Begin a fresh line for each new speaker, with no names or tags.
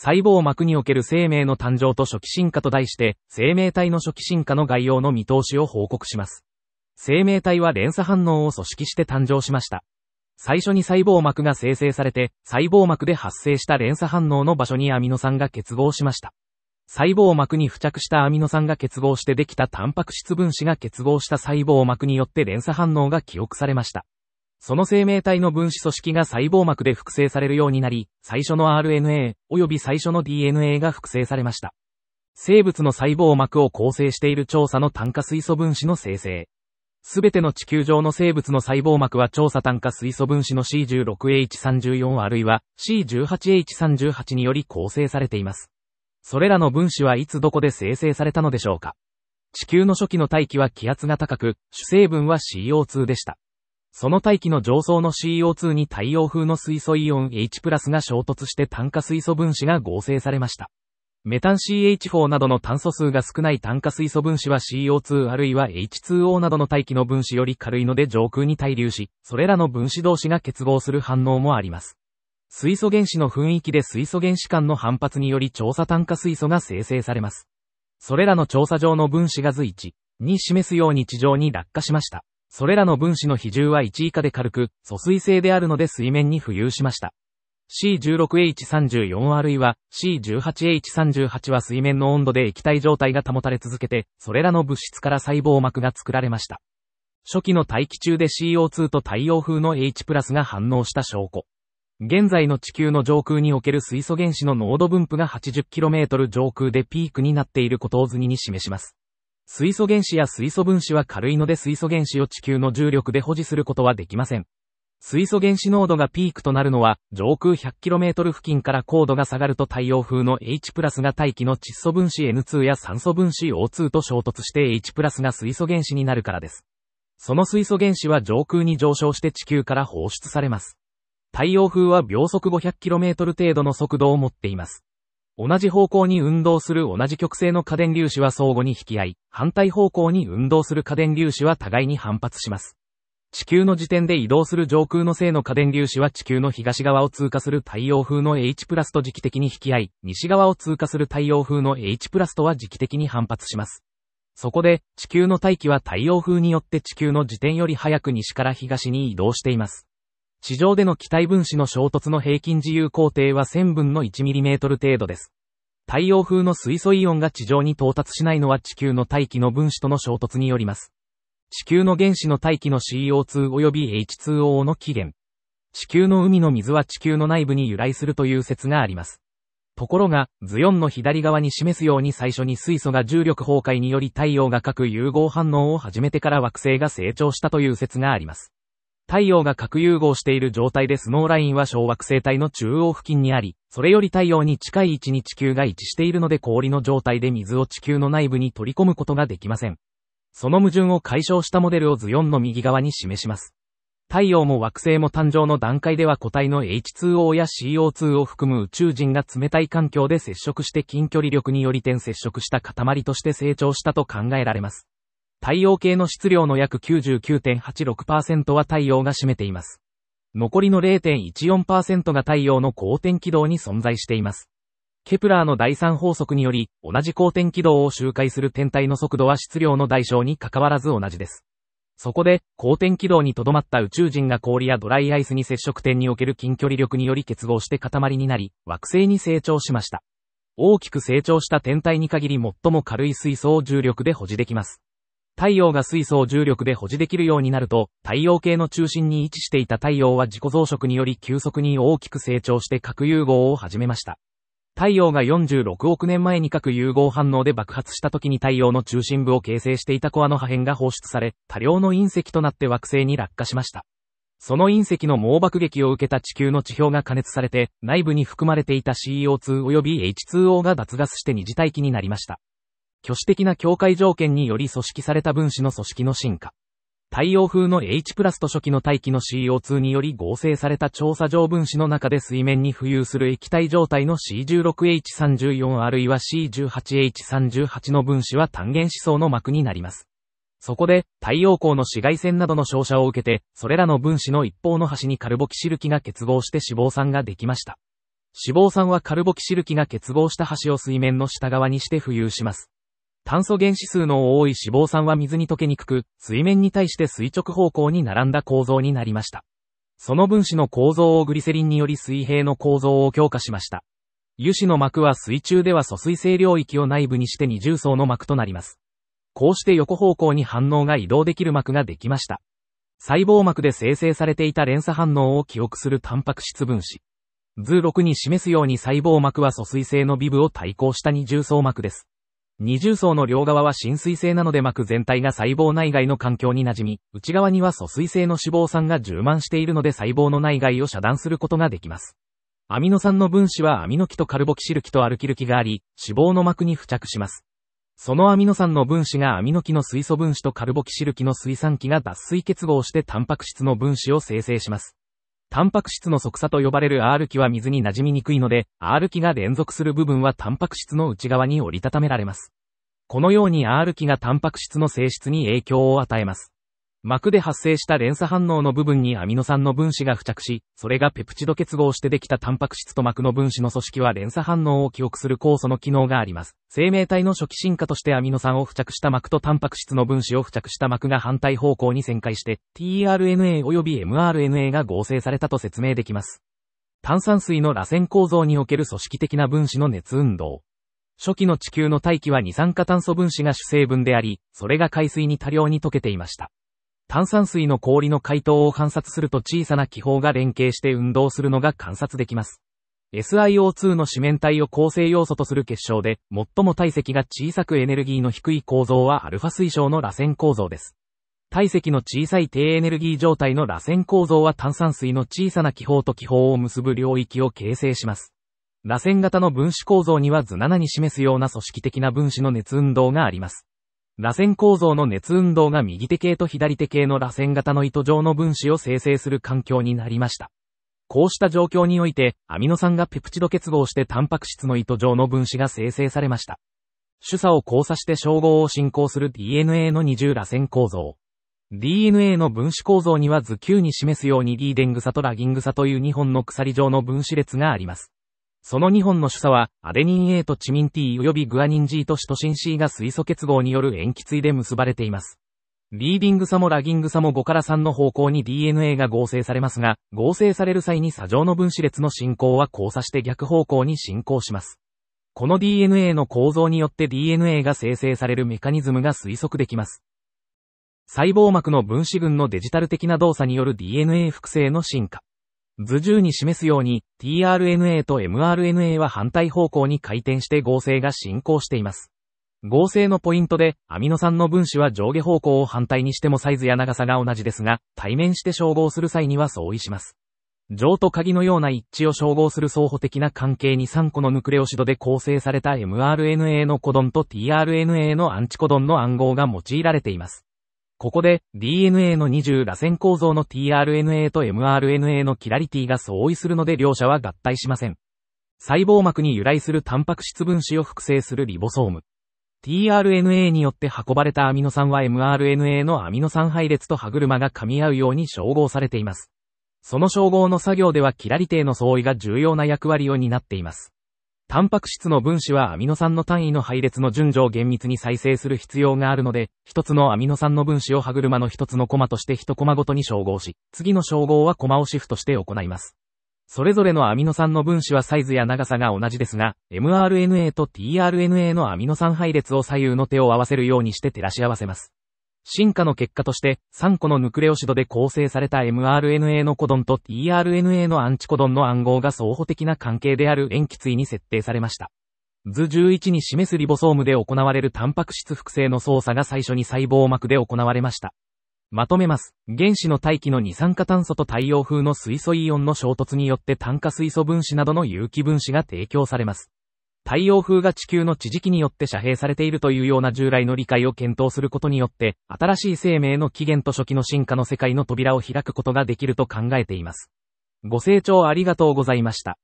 細胞膜における生命の誕生と初期進化と題して、生命体の初期進化の概要の見通しを報告します。生命体は連鎖反応を組織して誕生しました。最初に細胞膜が生成されて、細胞膜で発生した連鎖反応の場所にアミノ酸が結合しました。細胞膜に付着したアミノ酸が結合してできたタンパク質分子が結合した細胞膜によって連鎖反応が記憶されました。その生命体の分子組織が細胞膜で複製されるようになり、最初の RNA、および最初の DNA が複製されました。生物の細胞膜を構成している調査の炭化水素分子の生成。すべての地球上の生物の細胞膜は調査炭化水素分子の C16H34 あるいは C18H38 により構成されています。それらの分子はいつどこで生成されたのでしょうか地球の初期の大気は気圧が高く、主成分は CO2 でした。その大気の上層の CO2 に太陽風の水素イオン H プラスが衝突して炭化水素分子が合成されました。メタン CH4 などの炭素数が少ない炭化水素分子は CO2 あるいは H2O などの大気の分子より軽いので上空に対流し、それらの分子同士が結合する反応もあります。水素原子の雰囲気で水素原子間の反発により調査炭化水素が生成されます。それらの調査上の分子が図1に示すように地上に落下しました。それらの分子の比重は1以下で軽く、疎水性であるので水面に浮遊しました。C16H34RE は C18H38 は水面の温度で液体状態が保たれ続けて、それらの物質から細胞膜が作られました。初期の大気中で CO2 と太陽風の H プラスが反応した証拠。現在の地球の上空における水素原子の濃度分布が 80km 上空でピークになっていることを図に示します。水素原子や水素分子は軽いので水素原子を地球の重力で保持することはできません。水素原子濃度がピークとなるのは、上空 100km 付近から高度が下がると太陽風の H プラスが大気の窒素分子 N2 や酸素分子 O2 と衝突して H プラスが水素原子になるからです。その水素原子は上空に上昇して地球から放出されます。太陽風は秒速 500km 程度の速度を持っています。同じ方向に運動する同じ極性の家電粒子は相互に引き合い、反対方向に運動する家電粒子は互いに反発します。地球の時点で移動する上空の性の家電粒子は地球の東側を通過する太陽風の H プラスと時期的に引き合い、西側を通過する太陽風の H プラスとは時期的に反発します。そこで、地球の大気は太陽風によって地球の時点より早く西から東に移動しています。地上での気体分子の衝突の平均自由工程は1000分の 1mm 程度です。太陽風の水素イオンが地上に到達しないのは地球の大気の分子との衝突によります。地球の原子の大気の CO2 及び H2O の起源。地球の海の水は地球の内部に由来するという説があります。ところが、図4の左側に示すように最初に水素が重力崩壊により太陽が核融合反応を始めてから惑星が成長したという説があります。太陽が核融合している状態でスノーラインは小惑星帯の中央付近にあり、それより太陽に近い位置に地球が位置しているので氷の状態で水を地球の内部に取り込むことができません。その矛盾を解消したモデルを図4の右側に示します。太陽も惑星も誕生の段階では固体の H2O や CO2 を含む宇宙人が冷たい環境で接触して近距離力により点接触した塊として成長したと考えられます。太陽系の質量の約99.86%は太陽が占めています。残りの0.14%が太陽の光転軌道に存在しています。ケプラーの第三法則により、同じ光転軌道を周回する天体の速度は質量の代償に関わらず同じです。そこで、光転軌道にとどまった宇宙人が氷やドライアイスに接触点における近距離力により結合して塊になり、惑星に成長しました。大きく成長した天体に限り最も軽い水素を重力で保持できます。太陽が水素を重力で保持できるようになると、太陽系の中心に位置していた太陽は自己増殖により急速に大きく成長して核融合を始めました。太陽が46億年前に核融合反応で爆発した時に太陽の中心部を形成していたコアの破片が放出され、多量の隕石となって惑星に落下しました。その隕石の猛爆撃を受けた地球の地表が加熱されて、内部に含まれていた CO2 及び H2O が脱ガスして二次大気になりました。挙手的な境界条件により組織された分子の組織の進化。太陽風の H プラスと初期の大気の CO2 により合成された調査上分子の中で水面に浮遊する液体状態の C16H34 あるいは C18H38 の分子は単元思想の膜になります。そこで、太陽光の紫外線などの照射を受けて、それらの分子の一方の端にカルボキシル基が結合して脂肪酸ができました。脂肪酸はカルボキシル基が結合した端を水面の下側にして浮遊します。炭素原子数の多い脂肪酸は水に溶けにくく、水面に対して垂直方向に並んだ構造になりました。その分子の構造をグリセリンにより水平の構造を強化しました。油脂の膜は水中では疎水性領域を内部にして二重層の膜となります。こうして横方向に反応が移動できる膜ができました。細胞膜で生成されていた連鎖反応を記憶するタンパク質分子。図6に示すように細胞膜は疎水性の微部を対抗した二重層膜です。二重層の両側は浸水性なので膜全体が細胞内外の環境に馴染み、内側には疎水性の脂肪酸が充満しているので細胞の内外を遮断することができます。アミノ酸の分子はアミノ基とカルボキシル基とアルキル基があり、脂肪の膜に付着します。そのアミノ酸の分子がアミノ基の水素分子とカルボキシル基の水酸基が脱水結合してタンパク質の分子を生成します。タンパク質の即差と呼ばれる R 期は水に馴染みにくいので、R 期が連続する部分はタンパク質の内側に折りたためられます。このように R 期がタンパク質の性質に影響を与えます。膜で発生した連鎖反応の部分にアミノ酸の分子が付着し、それがペプチド結合してできたタンパク質と膜の分子の組織は連鎖反応を記憶する酵素の機能があります。生命体の初期進化としてアミノ酸を付着した膜とタンパク質の分子を付着した膜が反対方向に旋回して、tRNA 及び mRNA が合成されたと説明できます。炭酸水の螺旋構造における組織的な分子の熱運動。初期の地球の大気は二酸化炭素分子が主成分であり、それが海水に多量に溶けていました。炭酸水の氷の解凍を観察すると小さな気泡が連携して運動するのが観察できます。SiO2 の四面体を構成要素とする結晶で、最も体積が小さくエネルギーの低い構造はアルファ水晶の螺旋構造です。体積の小さい低エネルギー状態の螺旋構造は炭酸水の小さな気泡と気泡を結ぶ領域を形成します。螺旋型の分子構造には図7に示すような組織的な分子の熱運動があります。螺旋構造の熱運動が右手系と左手系の螺旋型の糸状の分子を生成する環境になりました。こうした状況において、アミノ酸がペプチド結合してタンパク質の糸状の分子が生成されました。主査を交差して称号を進行する DNA の二重螺旋構造。DNA の分子構造には図球に示すようにリーデングサとラギングサという2本の鎖状の分子列があります。その2本の主査は、アデニン A とチミン T 及びグアニン G とシトシン C が水素結合による塩基対で結ばれています。リーディング差もラギング差も5から3の方向に DNA が合成されますが、合成される際に砂上の分子列の進行は交差して逆方向に進行します。この DNA の構造によって DNA が生成されるメカニズムが推測できます。細胞膜の分子群のデジタル的な動作による DNA 複製の進化。図10に示すように、tRNA と mRNA は反対方向に回転して合成が進行しています。合成のポイントで、アミノ酸の分子は上下方向を反対にしてもサイズや長さが同じですが、対面して照合する際には相違します。上と鍵のような一致を照合する相互的な関係に3個のヌクレオシドで構成された mRNA のコドンと tRNA のアンチコドンの暗号が用いられています。ここで DNA の二重螺旋構造の tRNA と mRNA のキラリティが相違するので両者は合体しません。細胞膜に由来するタンパク質分子を複製するリボソーム。tRNA によって運ばれたアミノ酸は mRNA のアミノ酸配列と歯車が噛み合うように照合されています。その照合の作業ではキラリティの相違が重要な役割を担っています。タンパク質の分子はアミノ酸の単位の配列の順序を厳密に再生する必要があるので、一つのアミノ酸の分子を歯車の一つのコマとして一コマごとに照合し、次の照合はコマをシフトして行います。それぞれのアミノ酸の分子はサイズや長さが同じですが、mRNA と tRNA のアミノ酸配列を左右の手を合わせるようにして照らし合わせます。進化の結果として、3個のヌクレオシドで構成された mRNA のコドンと tRNA のアンチコドンの暗号が相互的な関係である塩基対に設定されました。図11に示すリボソームで行われるタンパク質複製の操作が最初に細胞膜で行われました。まとめます。原子の大気の二酸化炭素と太陽風の水素イオンの衝突によって炭化水素分子などの有機分子が提供されます。太陽風が地球の地磁気によって遮蔽されているというような従来の理解を検討することによって、新しい生命の起源と初期の進化の世界の扉を開くことができると考えています。ご清聴ありがとうございました。